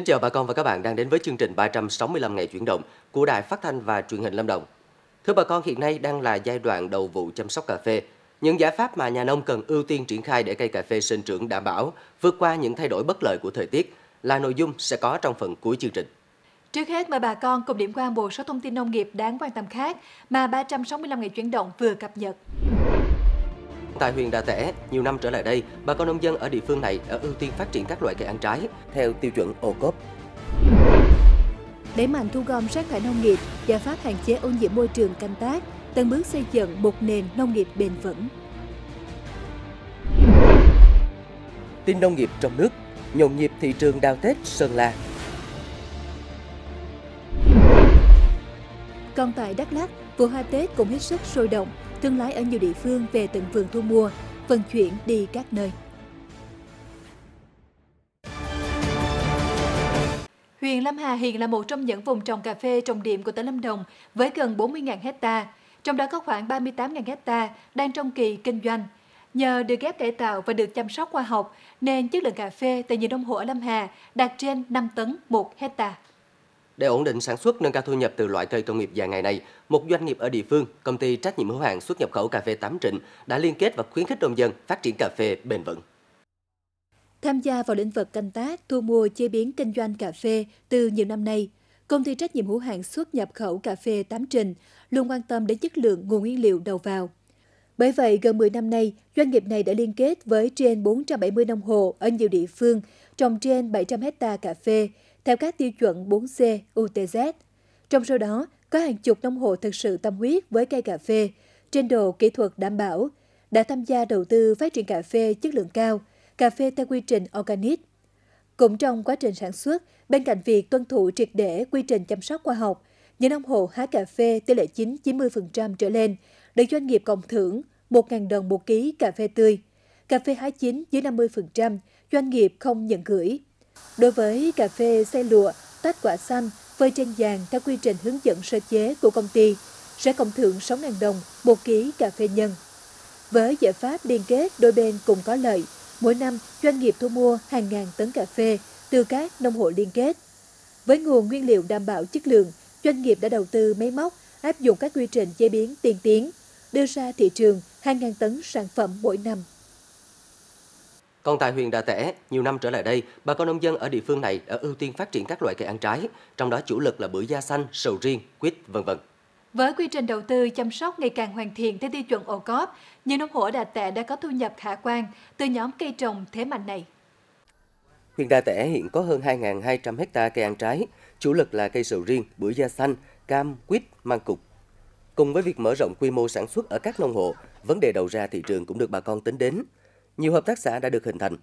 Kính chào bà con và các bạn đang đến với chương trình 365 ngày chuyển động của Đài Phát thanh và Truyền hình Lâm Đồng. Thưa bà con, hiện nay đang là giai đoạn đầu vụ chăm sóc cà phê. Những giải pháp mà nhà nông cần ưu tiên triển khai để cây cà phê sinh trưởng đảm bảo vượt qua những thay đổi bất lợi của thời tiết là nội dung sẽ có trong phần cuối chương trình. Trước hết mời bà con cùng điểm qua một số thông tin nông nghiệp đáng quan tâm khác mà 365 ngày chuyển động vừa cập nhật. Tại huyện Đà Tẻ, nhiều năm trở lại đây, bà con nông dân ở địa phương này đã ưu tiên phát triển các loại cây ăn trái theo tiêu chuẩn ô cốp. Đẩy mạnh thu gom rác thải nông nghiệp, giải pháp hạn chế ô nhiễm môi trường canh tác, từng bước xây dựng một nền nông nghiệp bền vững. Tin nông nghiệp trong nước, nhộn nhịp thị trường đào Tết Sơn La. Còn tại Đắk Lắk, vụ hoa Tết cũng hết sức sôi động thương lái ở nhiều địa phương về tận vườn thu mua, vận chuyển đi các nơi. Huyện Lâm Hà hiện là một trong những vùng trồng cà phê trọng điểm của tỉnh Lâm Đồng với gần 40.000 hecta, trong đó có khoảng 38.000 hecta đang trong kỳ kinh doanh. Nhờ được ghép cải tạo và được chăm sóc khoa học, nên chất lượng cà phê tại nhiều nông hộ ở Lâm Hà đạt trên 5 tấn một hecta. Để ổn định sản xuất nâng cao thu nhập từ loại cây công nghiệp dài ngày này, một doanh nghiệp ở địa phương, công ty trách nhiệm hữu hạn xuất nhập khẩu cà phê Tám Trịnh đã liên kết và khuyến khích nông dân phát triển cà phê bền vững. Tham gia vào lĩnh vực canh tác, thu mua, chế biến kinh doanh cà phê từ nhiều năm nay, công ty trách nhiệm hữu hạn xuất nhập khẩu cà phê Tám Trình luôn quan tâm đến chất lượng nguồn nguyên liệu đầu vào. Bởi vậy, gần 10 năm nay, doanh nghiệp này đã liên kết với trên 470 nông hộ ở nhiều địa phương trồng trên 700 hecta cà phê theo các tiêu chuẩn 4C, UTZ. Trong số đó, có hàng chục nông hộ thực sự tâm huyết với cây cà phê, trên độ kỹ thuật đảm bảo, đã tham gia đầu tư phát triển cà phê chất lượng cao, cà phê theo quy trình organic. Cũng trong quá trình sản xuất, bên cạnh việc tuân thủ triệt để quy trình chăm sóc khoa học, những nông hộ hái cà phê tỷ lệ chín 90% trở lên được doanh nghiệp cộng thưởng 1.000 đồng một ký cà phê tươi. Cà phê hái chín dưới 50%, doanh nghiệp không nhận gửi. Đối với cà phê xe lụa, tách quả xanh, phơi trên vàng theo quy trình hướng dẫn sơ chế của công ty, sẽ cộng thưởng 6.000 đồng một ký cà phê nhân. Với giải pháp liên kết đôi bên cùng có lợi, mỗi năm doanh nghiệp thu mua hàng ngàn tấn cà phê từ các nông hộ liên kết. Với nguồn nguyên liệu đảm bảo chất lượng, doanh nghiệp đã đầu tư máy móc, áp dụng các quy trình chế biến tiên tiến, đưa ra thị trường 2.000 tấn sản phẩm mỗi năm. Còn tại huyện Đà Tẻ, nhiều năm trở lại đây, bà con nông dân ở địa phương này đã ưu tiên phát triển các loại cây ăn trái, trong đó chủ lực là bưởi da xanh, sầu riêng, quýt, vân vân. Với quy trình đầu tư chăm sóc ngày càng hoàn thiện theo tiêu chuẩn ô cóp, nhiều nông hộ Đà Tẻ đã có thu nhập khả quan từ nhóm cây trồng thế mạnh này. Huyện Đà Tẻ hiện có hơn 2.200 hecta cây ăn trái, chủ lực là cây sầu riêng, bưởi da xanh, cam, quýt, măng cục. Cùng với việc mở rộng quy mô sản xuất ở các nông hộ, vấn đề đầu ra thị trường cũng được bà con tính đến nhiều hợp tác xã đã được hình thành.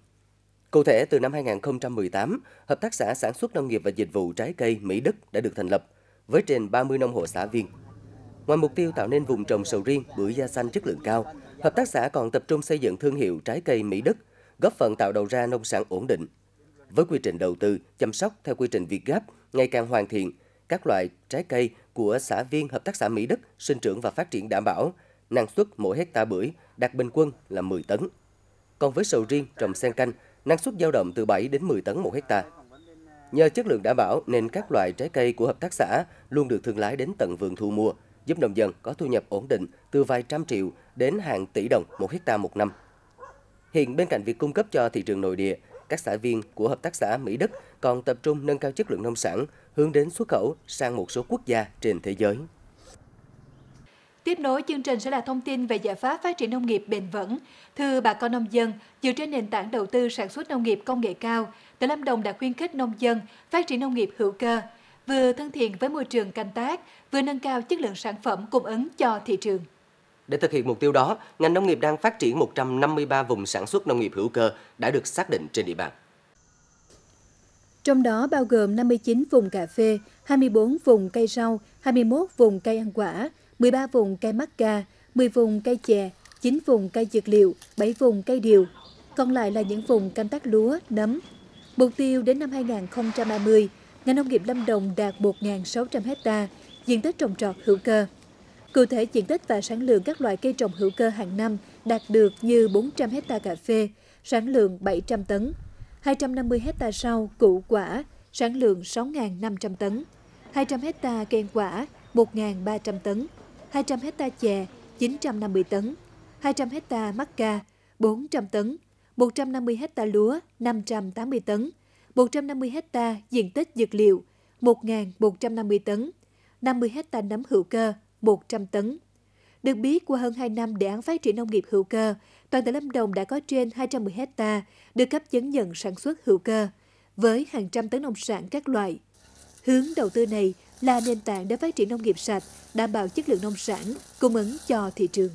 Cụ thể, từ năm 2018, Hợp tác xã Sản xuất Nông nghiệp và Dịch vụ Trái cây Mỹ Đức đã được thành lập, với trên 30 nông hộ xã viên. Ngoài mục tiêu tạo nên vùng trồng sầu riêng, bưởi da xanh chất lượng cao, Hợp tác xã còn tập trung xây dựng thương hiệu trái cây Mỹ Đức, góp phần tạo đầu ra nông sản ổn định. Với quy trình đầu tư, chăm sóc theo quy trình Việt Gáp ngày càng hoàn thiện, các loại trái cây của xã viên Hợp tác xã Mỹ Đức sinh trưởng và phát triển đảm bảo, năng suất mỗi hecta bưởi đạt bình quân là 10 tấn. Còn với sầu riêng trồng xen canh, năng suất dao động từ 7 đến 10 tấn một hecta. Nhờ chất lượng đảm bảo nên các loại trái cây của hợp tác xã luôn được thương lái đến tận vườn thu mua, giúp nông dân có thu nhập ổn định từ vài trăm triệu đến hàng tỷ đồng một hecta một năm. Hiện bên cạnh việc cung cấp cho thị trường nội địa, các xã viên của hợp tác xã Mỹ Đức còn tập trung nâng cao chất lượng nông sản, hướng đến xuất khẩu sang một số quốc gia trên thế giới. Tiếp nối chương trình sẽ là thông tin về giải pháp phát triển nông nghiệp bền vững. Thưa bà con nông dân, dựa trên nền tảng đầu tư sản xuất nông nghiệp công nghệ cao, tỉnh Lâm Đồng đã khuyến khích nông dân phát triển nông nghiệp hữu cơ, vừa thân thiện với môi trường canh tác, vừa nâng cao chất lượng sản phẩm cung ứng cho thị trường. Để thực hiện mục tiêu đó, ngành nông nghiệp đang phát triển 153 vùng sản xuất nông nghiệp hữu cơ đã được xác định trên địa bàn. Trong đó bao gồm 59 vùng cà phê, 24 vùng cây rau, 21 vùng cây ăn quả, 13 vùng cây mắc ca, 10 vùng cây chè, 9 vùng cây dược liệu, 7 vùng cây điều, còn lại là những vùng canh tác lúa, nấm. Mục tiêu đến năm 2030, ngành nông nghiệp Lâm Đồng đạt 1.600 hecta diện tích trồng trọt hữu cơ. Cụ thể, diện tích và sản lượng các loại cây trồng hữu cơ hàng năm đạt được như 400 hecta cà phê, sản lượng 700 tấn, 250 hecta rau, củ quả, sản lượng 6.500 tấn, 200 hecta cây quả, 1.300 tấn, 200 hecta chè 950 tấn, 200 hecta mắc ca 400 tấn, 150 hecta lúa 580 tấn, 150 hecta diện tích dược liệu 1.150 tấn, 50 hecta nấm hữu cơ 100 tấn. Được biết, qua hơn 2 năm đề án phát triển nông nghiệp hữu cơ, toàn tỉnh Lâm Đồng đã có trên 210 hecta được cấp chứng nhận sản xuất hữu cơ, với hàng trăm tấn nông sản các loại. Hướng đầu tư này là nền tảng để phát triển nông nghiệp sạch, đảm bảo chất lượng nông sản, cung ứng cho thị trường.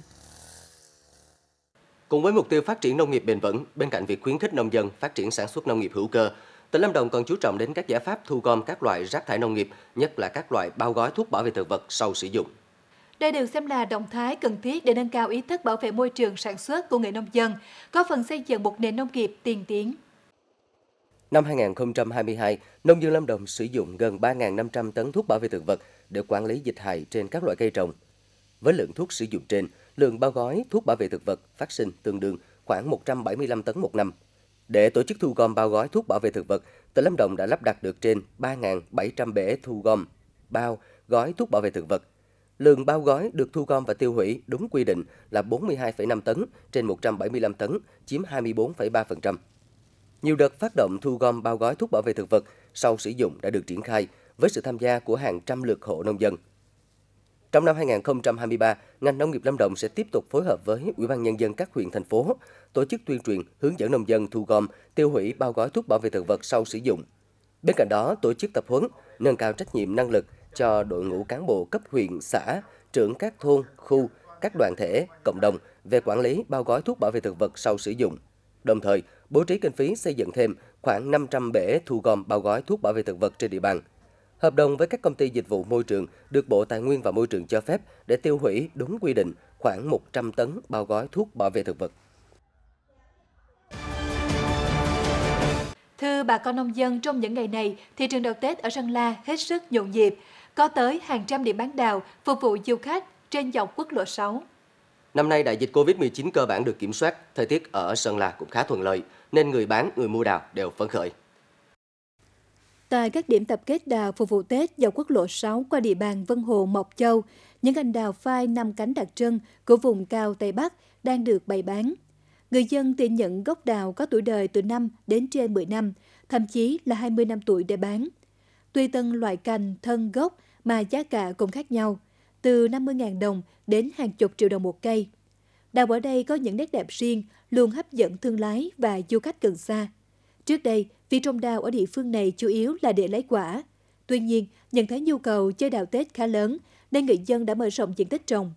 Cùng với mục tiêu phát triển nông nghiệp bền vững, bên cạnh việc khuyến khích nông dân phát triển sản xuất nông nghiệp hữu cơ, tỉnh Lâm Đồng còn chú trọng đến các giải pháp thu gom các loại rác thải nông nghiệp, nhất là các loại bao gói thuốc bảo vệ thực vật sau sử dụng. Đây được xem là động thái cần thiết để nâng cao ý thức bảo vệ môi trường sản xuất của người nông dân, có phần xây dựng một nền nông nghiệp tiên tiến. Năm 2022, nông dân Lâm Đồng sử dụng gần 3.500 tấn thuốc bảo vệ thực vật để quản lý dịch hại trên các loại cây trồng. Với lượng thuốc sử dụng trên, lượng bao gói thuốc bảo vệ thực vật phát sinh tương đương khoảng 175 tấn một năm. Để tổ chức thu gom bao gói thuốc bảo vệ thực vật, tỉnh Lâm Đồng đã lắp đặt được trên 3.700 bể thu gom, bao, gói thuốc bảo vệ thực vật. Lượng bao gói được thu gom và tiêu hủy đúng quy định là 42,5 tấn trên 175 tấn, chiếm 24,3%. Nhiều đợt phát động thu gom bao gói thuốc bảo vệ thực vật sau sử dụng đã được triển khai với sự tham gia của hàng trăm lượt hộ nông dân. Trong năm 2023, ngành nông nghiệp Lâm Đồng sẽ tiếp tục phối hợp với Ủy ban nhân dân các huyện thành phố tổ chức tuyên truyền hướng dẫn nông dân thu gom, tiêu hủy bao gói thuốc bảo vệ thực vật sau sử dụng. Bên cạnh đó, tổ chức tập huấn nâng cao trách nhiệm năng lực cho đội ngũ cán bộ cấp huyện, xã, trưởng các thôn, khu, các đoàn thể, cộng đồng về quản lý bao gói thuốc bảo vệ thực vật sau sử dụng. Đồng thời, bố trí kinh phí xây dựng thêm khoảng 500 bể thu gom bao gói thuốc bảo vệ thực vật trên địa bàn. Hợp đồng với các công ty dịch vụ môi trường được Bộ Tài nguyên và Môi trường cho phép để tiêu hủy đúng quy định khoảng 100 tấn bao gói thuốc bảo vệ thực vật. Thưa bà con nông dân, trong những ngày này, thị trường đào Tết ở Sơn La hết sức nhộn nhịp. Có tới hàng trăm điểm bán đào phục vụ du khách trên dọc quốc lộ 6. Năm nay đại dịch Covid-19 cơ bản được kiểm soát, thời tiết ở Sơn La cũng khá thuận lợi nên người bán, người mua đào đều phấn khởi. Tại các điểm tập kết đào phục vụ Tết dọc quốc lộ 6 qua địa bàn Vân Hồ, Mộc Châu, những cành đào phai năm cánh đặc trưng của vùng cao Tây Bắc đang được bày bán. Người dân tìm nhận gốc đào có tuổi đời từ 5 đến trên 10 năm, thậm chí là 20 năm tuổi để bán. Tuy từng loại cành, thân gốc mà giá cả cũng khác nhau, từ 50.000 đồng đến hàng chục triệu đồng một cây đào ở đây có những nét đẹp riêng, luôn hấp dẫn thương lái và du khách gần xa. Trước đây, vì trồng đào ở địa phương này chủ yếu là để lấy quả. Tuy nhiên, nhận thấy nhu cầu chơi đào Tết khá lớn, nên người dân đã mở rộng diện tích trồng.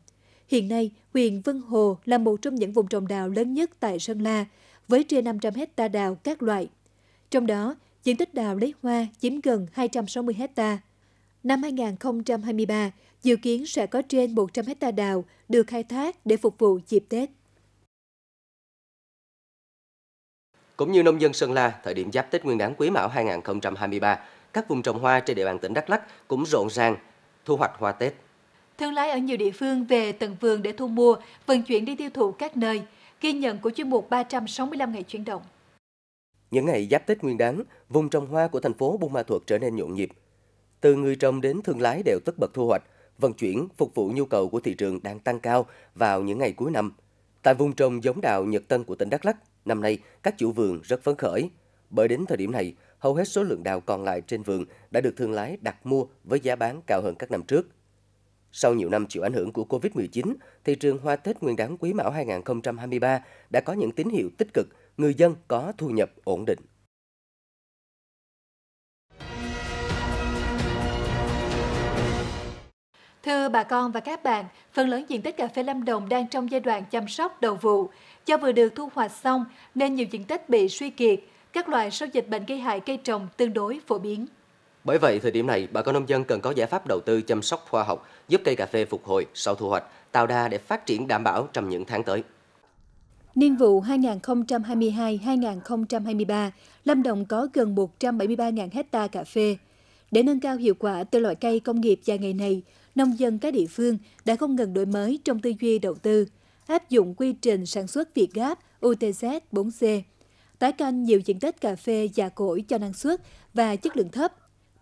Hiện nay, huyện Vân Hồ là một trong những vùng trồng đào lớn nhất tại Sơn La, với trên 500 hecta đào các loại. Trong đó, diện tích đào lấy hoa chiếm gần 260 hecta. Năm 2023, dự kiến sẽ có trên 100 hecta đào được khai thác để phục vụ dịp Tết. Cũng như nông dân Sơn La, thời điểm giáp Tết Nguyên đán Quý Mão 2023, các vùng trồng hoa trên địa bàn tỉnh Đắk Lắk cũng rộn ràng thu hoạch hoa Tết. Thương lái ở nhiều địa phương về tận vườn để thu mua, vận chuyển đi tiêu thụ các nơi. Ghi nhận của chuyên mục 365 ngày chuyển động. Những ngày giáp Tết Nguyên đán, vùng trồng hoa của thành phố Buôn Ma Thuột trở nên nhộn nhịp, từ người trồng đến thương lái đều tất bật thu hoạch, vận chuyển phục vụ nhu cầu của thị trường đang tăng cao vào những ngày cuối năm. Tại vùng trồng giống đào Nhật Tân của tỉnh Đắk Lắk, năm nay các chủ vườn rất phấn khởi, bởi đến thời điểm này, hầu hết số lượng đào còn lại trên vườn đã được thương lái đặt mua với giá bán cao hơn các năm trước. Sau nhiều năm chịu ảnh hưởng của Covid-19, thị trường hoa Tết Nguyên đán Quý Mão 2023 đã có những tín hiệu tích cực, người dân có thu nhập ổn định. Thưa bà con và các bạn, phần lớn diện tích cà phê Lâm Đồng đang trong giai đoạn chăm sóc đầu vụ. Do vừa được thu hoạch xong nên nhiều diện tích bị suy kiệt, các loại sâu dịch bệnh gây hại cây trồng tương đối phổ biến. Bởi vậy, thời điểm này, bà con nông dân cần có giải pháp đầu tư chăm sóc khoa học, giúp cây cà phê phục hồi sau thu hoạch, tạo đa để phát triển đảm bảo trong những tháng tới. Niên vụ 2022-2023, Lâm Đồng có gần 173.000 hecta cà phê. Để nâng cao hiệu quả từ loại cây công nghiệp dài ngày này, nông dân các địa phương đã không ngừng đổi mới trong tư duy đầu tư, áp dụng quy trình sản xuất Việt Gáp UTZ 4C, tái canh nhiều diện tích cà phê già cỗi cho năng suất và chất lượng thấp.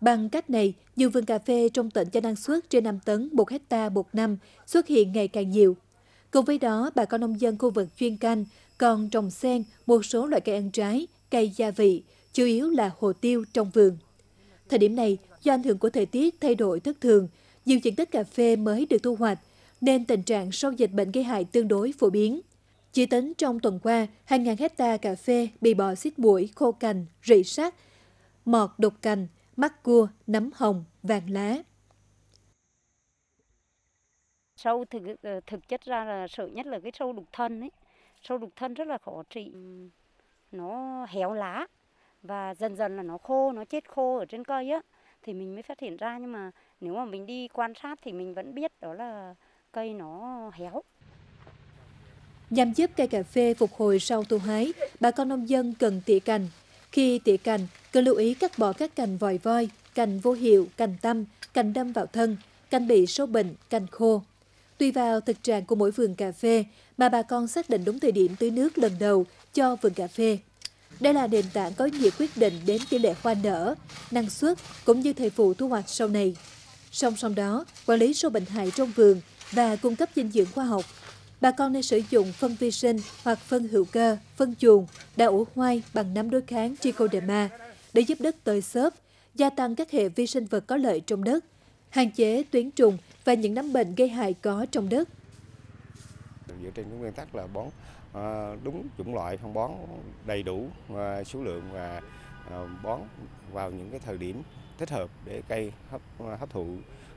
Bằng cách này, nhiều vườn cà phê trong tỉnh cho năng suất trên 5 tấn 1 hecta một năm xuất hiện ngày càng nhiều. Cùng với đó, bà con nông dân khu vực chuyên canh còn trồng sen một số loại cây ăn trái, cây gia vị, chủ yếu là hồ tiêu trong vườn. Thời điểm này, do ảnh hưởng của thời tiết thay đổi thất thường, nhiều diện tích cà phê mới được thu hoạch, nên tình trạng sâu dịch bệnh gây hại tương đối phổ biến. Chỉ tính trong tuần qua, hàng ngàn hecta cà phê bị bò xít bụi, khô cành, rỉ sắt, mọt đục cành, mắt cua, nấm hồng, vàng lá. Sâu thực, ờ, thực chất ra là sợ nhất là cái sâu đục thân ấy. Sâu đục thân rất là khó trị, nó héo lá và dần dần là nó khô, nó chết khô ở trên cây á thì mình mới phát hiện ra nhưng mà nếu mà mình đi quan sát thì mình vẫn biết đó là cây nó héo. Nhằm giúp cây cà phê phục hồi sau thu hái, bà con nông dân cần tỉa cành. Khi tỉa cành, cần lưu ý cắt bỏ các cành vòi voi, cành vô hiệu, cành tâm, cành đâm vào thân, cành bị sâu bệnh, cành khô. Tùy vào thực trạng của mỗi vườn cà phê mà bà con xác định đúng thời điểm tưới nước lần đầu cho vườn cà phê đây là nền tảng có nhiều quyết định đến tỷ lệ hoa nở, năng suất cũng như thời vụ thu hoạch sau này. Song song đó, quản lý sâu bệnh hại trong vườn và cung cấp dinh dưỡng khoa học. Bà con nên sử dụng phân vi sinh hoặc phân hữu cơ, phân chuồng, đa ủ hoai bằng nấm đối kháng trichoderma để giúp đất tơi xốp, gia tăng các hệ vi sinh vật có lợi trong đất, hạn chế tuyến trùng và những nấm bệnh gây hại có trong đất. Dựa trên nguyên tắc là bón Ờ, đúng chủng loại phân bón đầy đủ số lượng và ờ, bón vào những cái thời điểm thích hợp để cây hấp hấp thụ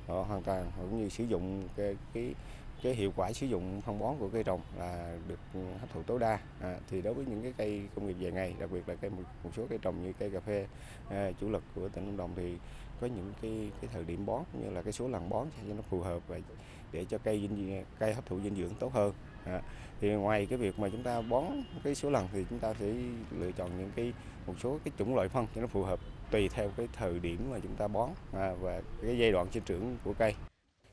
ờ, hoàn toàn cũng như sử dụng cái cái hiệu quả sử dụng phân bón của cây trồng là được hấp thụ tối đa. À, thì đối với những cái cây công nghiệp dài ngày, đặc biệt là cây một một số cây trồng như cây cà phê à, chủ lực của tỉnh Lâm Đồng thì có những cái cái thời điểm bón cũng như là cái số lần bón cho nó phù hợp và để cho cây dinh cây hấp thụ dinh dưỡng tốt hơn. À, thì ngoài cái việc mà chúng ta bón cái số lần thì chúng ta sẽ lựa chọn những cái một số cái chủng loại phân cho nó phù hợp tùy theo cái thời điểm mà chúng ta bón à, và cái giai đoạn sinh trưởng của cây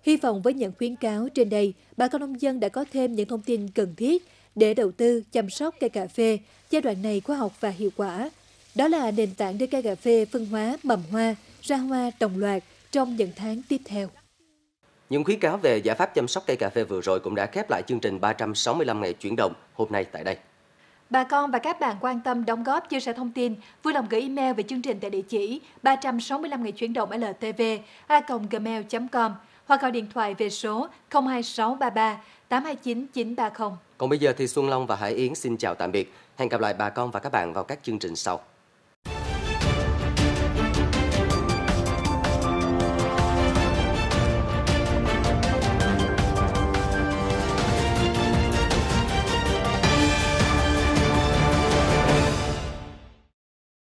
Hy vọng với những khuyến cáo trên đây, bà con nông dân đã có thêm những thông tin cần thiết để đầu tư chăm sóc cây cà phê giai đoạn này khoa học và hiệu quả. Đó là nền tảng để cây cà phê phân hóa mầm hoa, ra hoa đồng loạt trong những tháng tiếp theo. Những khuyến cáo về giải pháp chăm sóc cây cà phê vừa rồi cũng đã khép lại chương trình 365 ngày chuyển động hôm nay tại đây. Bà con và các bạn quan tâm đóng góp chia sẻ thông tin, vui lòng gửi email về chương trình tại địa chỉ 365 ngày chuyển động ltv a gmail.com hoặc gọi điện thoại về số 02633 829 930. Còn bây giờ thì Xuân Long và Hải Yến xin chào tạm biệt. Hẹn gặp lại bà con và các bạn vào các chương trình sau.